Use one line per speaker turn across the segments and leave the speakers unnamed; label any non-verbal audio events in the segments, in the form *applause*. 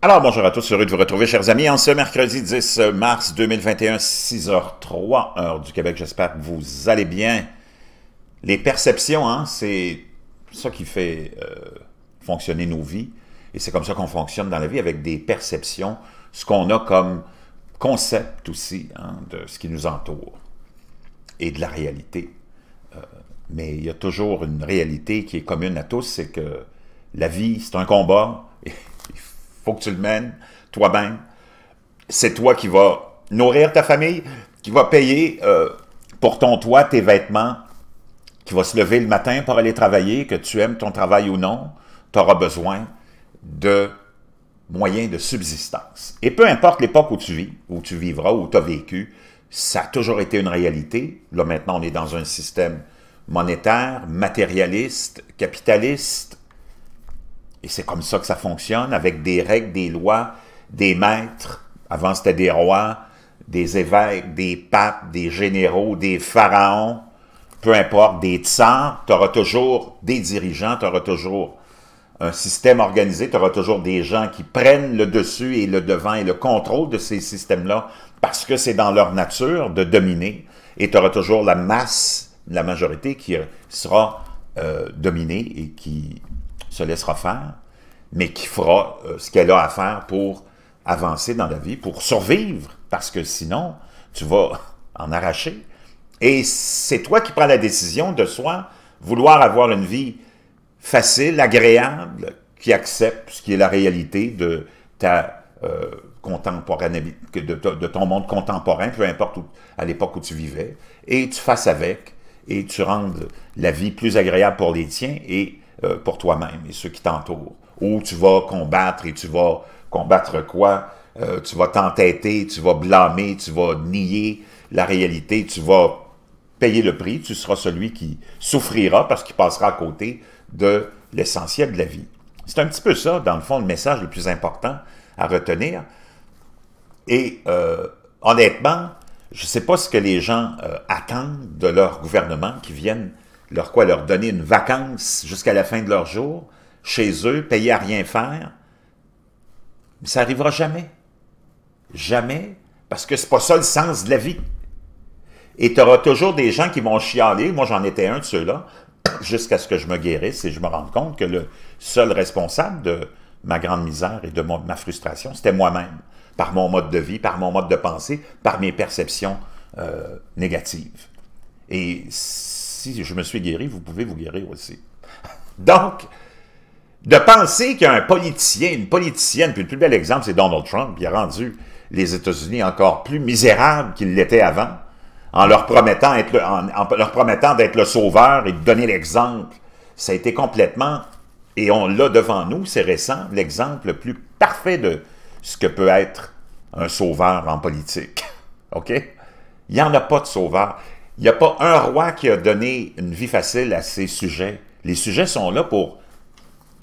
Alors, bonjour à tous, heureux de vous retrouver, chers amis, en ce mercredi 10 mars 2021, 6h03, heure du Québec. J'espère que vous allez bien. Les perceptions, hein, c'est ça qui fait euh, fonctionner nos vies. Et c'est comme ça qu'on fonctionne dans la vie, avec des perceptions, ce qu'on a comme concept aussi hein, de ce qui nous entoure et de la réalité. Euh, mais il y a toujours une réalité qui est commune à tous, c'est que la vie, c'est un combat, faut que tu le mènes toi-même. C'est toi qui vas nourrir ta famille, qui va payer euh, pour ton toit, tes vêtements, qui va se lever le matin pour aller travailler, que tu aimes ton travail ou non, tu auras besoin de moyens de subsistance. Et peu importe l'époque où tu vis, où tu vivras, où tu as vécu, ça a toujours été une réalité. Là, maintenant, on est dans un système monétaire, matérialiste, capitaliste, et c'est comme ça que ça fonctionne, avec des règles, des lois, des maîtres. Avant, c'était des rois, des évêques, des papes, des généraux, des pharaons, peu importe, des tsars. Tu auras toujours des dirigeants, tu auras toujours un système organisé, tu auras toujours des gens qui prennent le dessus et le devant et le contrôle de ces systèmes-là parce que c'est dans leur nature de dominer. Et tu auras toujours la masse, la majorité qui sera euh, dominée et qui se laissera faire, mais qui fera euh, ce qu'elle a à faire pour avancer dans la vie, pour survivre, parce que sinon, tu vas *laughs* en arracher. Et c'est toi qui prends la décision de soi, vouloir avoir une vie facile, agréable, qui accepte ce qui est la réalité de ta euh, contemporain, de, ton monde contemporain, peu importe à l'époque où tu vivais, et tu fasses avec, et tu rendes la vie plus agréable pour les tiens, et euh, pour toi-même et ceux qui t'entourent. Ou tu vas combattre et tu vas combattre quoi? Euh, tu vas t'entêter, tu vas blâmer, tu vas nier la réalité, tu vas payer le prix, tu seras celui qui souffrira parce qu'il passera à côté de l'essentiel de la vie. C'est un petit peu ça, dans le fond, le message le plus important à retenir. Et euh, honnêtement, je ne sais pas ce que les gens attendent de leur gouvernement qui viennent leur quoi, leur donner une vacance jusqu'à la fin de leur jour, chez eux, payer à rien faire, ça arrivera jamais. Jamais, parce que c'est pas ça le sens de la vie. Et tu auras toujours des gens qui vont chialer, moi j'en étais un de ceux-là, *clears throat* jusqu'à ce que je me guérisse et je me rende compte que le seul responsable de ma grande misère et de ma frustration, c'était moi-même, par mon mode de vie, par mon mode de pensée, par mes perceptions euh, négatives. Et si je me suis guéri, vous pouvez vous guérir aussi. *laughs* Donc, de penser qu'un politicien, une politicienne, puis le plus bel exemple, c'est Donald Trump, qui a rendu les États-Unis encore plus misérables qu'ils l'étaient avant, en leur promettant, leur promettant d'être le sauveur et de donner l'exemple. Ça a été complètement, et on l'a devant nous, c'est récent, l'exemple le plus parfait de ce que peut être un sauveur en politique. *laughs* OK? Il n'y en a pas de sauveur. Il n'y a pas un roi qui a donné une vie facile à ses sujets. Les sujets sont là pour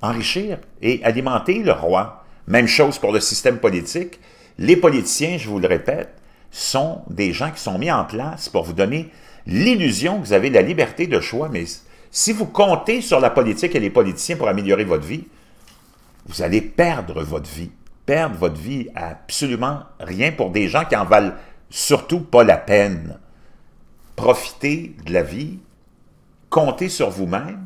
enrichir et alimenter le roi. Même chose pour le système politique. Les politiciens, je vous le répète, sont des gens qui sont mis en place pour vous donner l'illusion que vous avez la liberté de choix. Mais si vous comptez sur la politique et les politiciens pour améliorer votre vie, vous allez perdre votre vie. Perdre votre vie à absolument rien pour des gens qui en valent surtout pas la peine. Profitez de la vie, Comptez sur vous-même,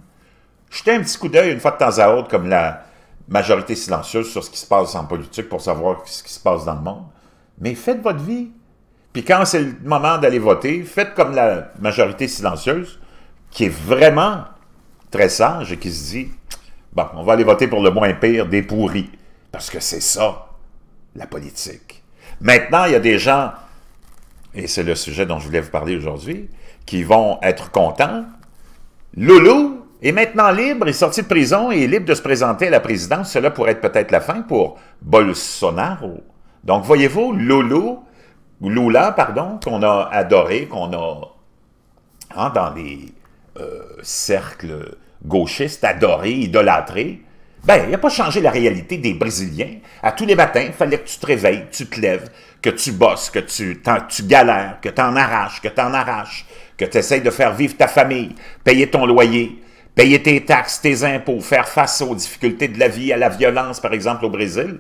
jetez un petit coup d'œil une fois de temps à autre, comme la majorité silencieuse, sur ce qui se passe en politique pour savoir ce qui se passe dans le monde. Mais faites votre vie. Puis quand c'est le moment d'aller voter, faites comme la majorité silencieuse, qui est vraiment très sage et qui se dit Bon, on va aller voter pour le moins pire des pourris. Parce que c'est ça, la politique. Maintenant, il y a des gens et c'est le sujet dont je voulais vous parler aujourd'hui, qui vont être contents. Loulou est maintenant libre, est sorti de prison et est libre de se présenter à la présidence. Cela pourrait être peut-être la fin pour Bolsonaro. Donc, voyez-vous, Loulou, Lula, pardon, qu'on a adoré, qu'on a, hein, dans les euh, cercles gauchistes, adoré, idolâtré, ben, il n'a pas changé la réalité des Brésiliens. À tous les matins, il fallait que tu te réveilles, tu te lèves, que tu bosses, que tu, galères, que tu en arraches, que tu en arraches, que tu essayes de faire vivre ta famille, payer ton loyer, payer tes taxes, tes impôts, faire face aux difficultés de la vie, à la violence, par exemple, au Brésil.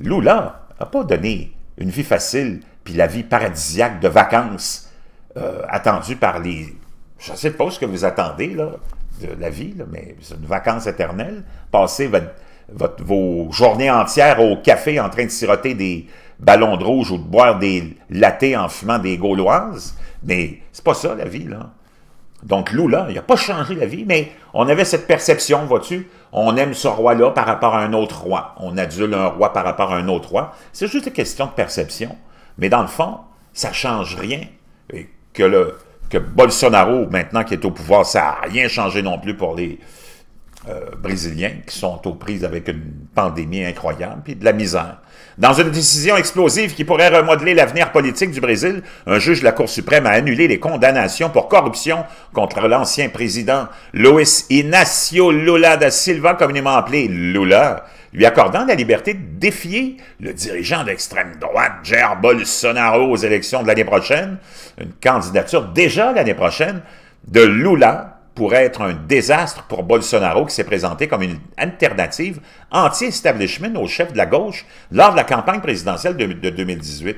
Lula n'a pas donné une vie facile puis la vie paradisiaque de vacances euh, attendue par les... Je ne sais pas ce que vous attendez, là de la vie, là, mais c'est une vacance éternelle. Passez vos journées entières au café en train de siroter des ballons de rouge ou de boire des latés en fumant des gauloises. Mais c'est pas ça, la vie, là. Donc, Lou, là, il n'a pas changé la vie, mais on avait cette perception, vois-tu, on aime ce roi-là par rapport à un autre roi. On adule un roi par rapport à un autre roi. C'est juste une question de perception. Mais dans le fond, ça ne change rien. Et que le, que Bolsonaro, maintenant qui est au pouvoir, ça n'a rien changé non plus pour les euh, Brésiliens qui sont aux prises avec une pandémie incroyable, puis de la misère. Dans une décision explosive qui pourrait remodeler l'avenir politique du Brésil, un juge de la Cour suprême a annulé les condamnations pour corruption contre l'ancien président Luis Inácio Lula da Silva, communément appelé Lula, lui accordant la liberté de défier le dirigeant d'extrême droite, Jair Bolsonaro, aux élections de l'année prochaine, une candidature déjà l'année prochaine de Lula pourrait être un désastre pour Bolsonaro qui s'est présenté comme une alternative anti-establishment au chef de la gauche lors de la campagne présidentielle de, 2018.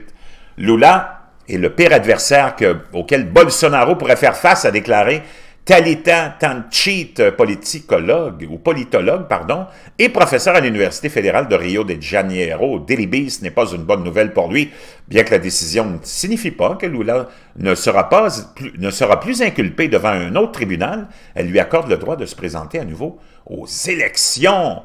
Lula est le pire adversaire auquel Bolsonaro pourrait faire face, à déclarer, Talita Tanchit, politicologue ou politologue, pardon, et professeur à l'Université fédérale de Rio de Janeiro. délibé, ce n'est pas une bonne nouvelle pour lui, bien que la décision ne signifie pas que Lula ne sera, pas, ne sera plus inculpé devant un autre tribunal. Elle lui accorde le droit de se présenter à nouveau aux élections.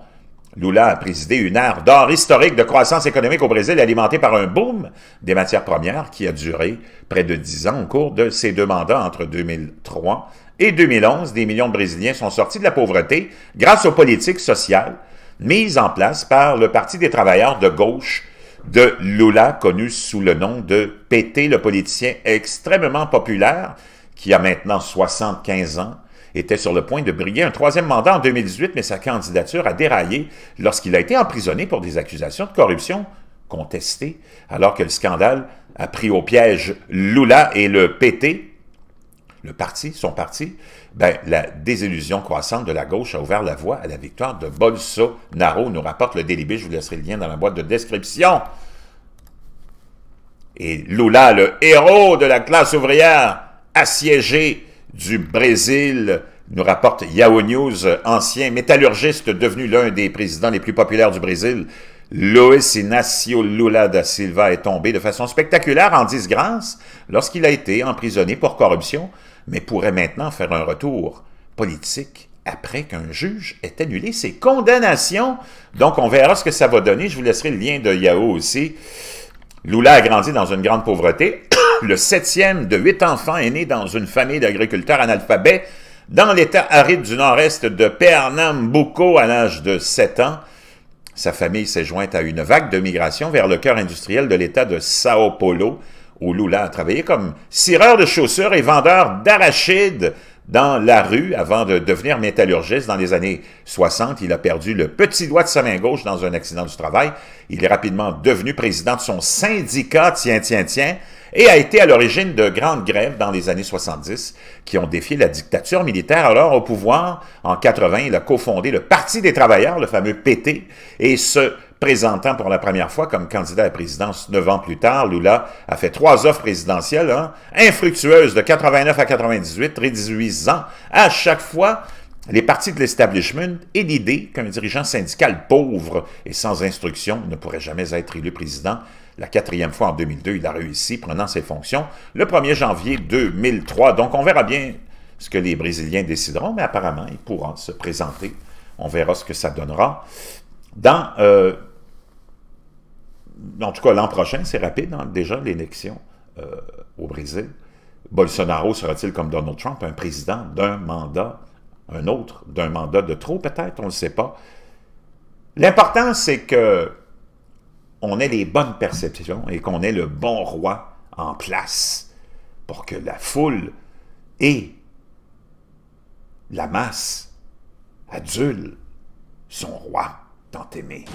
Lula a présidé une ère d'or historique de croissance économique au Brésil alimentée par un boom des matières premières qui a duré près de dix ans au cours de ses deux mandats entre 2003 et 2011. Des millions de Brésiliens sont sortis de la pauvreté grâce aux politiques sociales mises en place par le Parti des travailleurs de gauche de Lula, connu sous le nom de PT, le politicien extrêmement populaire qui a maintenant 75 ans, était sur le point de briller un troisième mandat en 2018, mais sa candidature a déraillé lorsqu'il a été emprisonné pour des accusations de corruption contestées, alors que le scandale a pris au piège Lula et le PT, le parti, son parti, ben, la désillusion croissante de la gauche a ouvert la voie à la victoire de Bolsonaro, nous rapporte le Délibé. Je vous laisserai le lien dans la boîte de description. Et Lula, le héros de la classe ouvrière, assiégé du Brésil, nous rapporte Yahoo News, ancien métallurgiste devenu l'un des présidents les plus populaires du Brésil, Luis Inácio Lula da Silva est tombé de façon spectaculaire en disgrâce lorsqu'il a été emprisonné pour corruption, mais pourrait maintenant faire un retour politique après qu'un juge ait annulé ses condamnations. Donc, on verra ce que ça va donner. Je vous laisserai le lien de Yahoo aussi. Lula a grandi dans une grande pauvreté, le septième de huit enfants est né dans une famille d'agriculteurs analphabètes dans l'État aride du nord-est de Pernambuco à l'âge de sept ans. Sa famille s'est jointe à une vague de migration vers le cœur industriel de l'État de Sao Paulo, où Lula a travaillé comme cireur de chaussures et vendeur d'arachides dans la rue avant de devenir métallurgiste. Dans les années 60, il a perdu le petit doigt de sa main gauche dans un accident du travail. Il est rapidement devenu président de son syndicat, tiens, tiens, tiens, et a été à l'origine de grandes grèves dans les années 70 qui ont défié la dictature militaire. Alors, au pouvoir, en 80, il a cofondé le Parti des travailleurs, le fameux PT, et ce présentant pour la première fois comme candidat à la présidence neuf ans plus tard. Lula a fait trois offres présidentielles, hein, infructueuses de 89 à 98, très 18 ans. À chaque fois, les partis de l'establishment et l'idée qu'un dirigeant syndical pauvre et sans instruction ne pourrait jamais être élu président. La quatrième fois en 2002, il a réussi, prenant ses fonctions le 1er janvier 2003. Donc, on verra bien ce que les Brésiliens décideront, mais apparemment, ils pourront se présenter. On verra ce que ça donnera. Dans euh, en tout cas, l'an prochain, c'est rapide, hein, déjà, l'élection euh, au Brésil. Bolsonaro sera-t-il comme Donald Trump, un président d'un mandat, un autre, d'un mandat de trop peut-être, on ne le sait pas. L'important, c'est que on ait les bonnes perceptions et qu'on ait le bon roi en place pour que la foule et la masse adulte son roi tant aimé.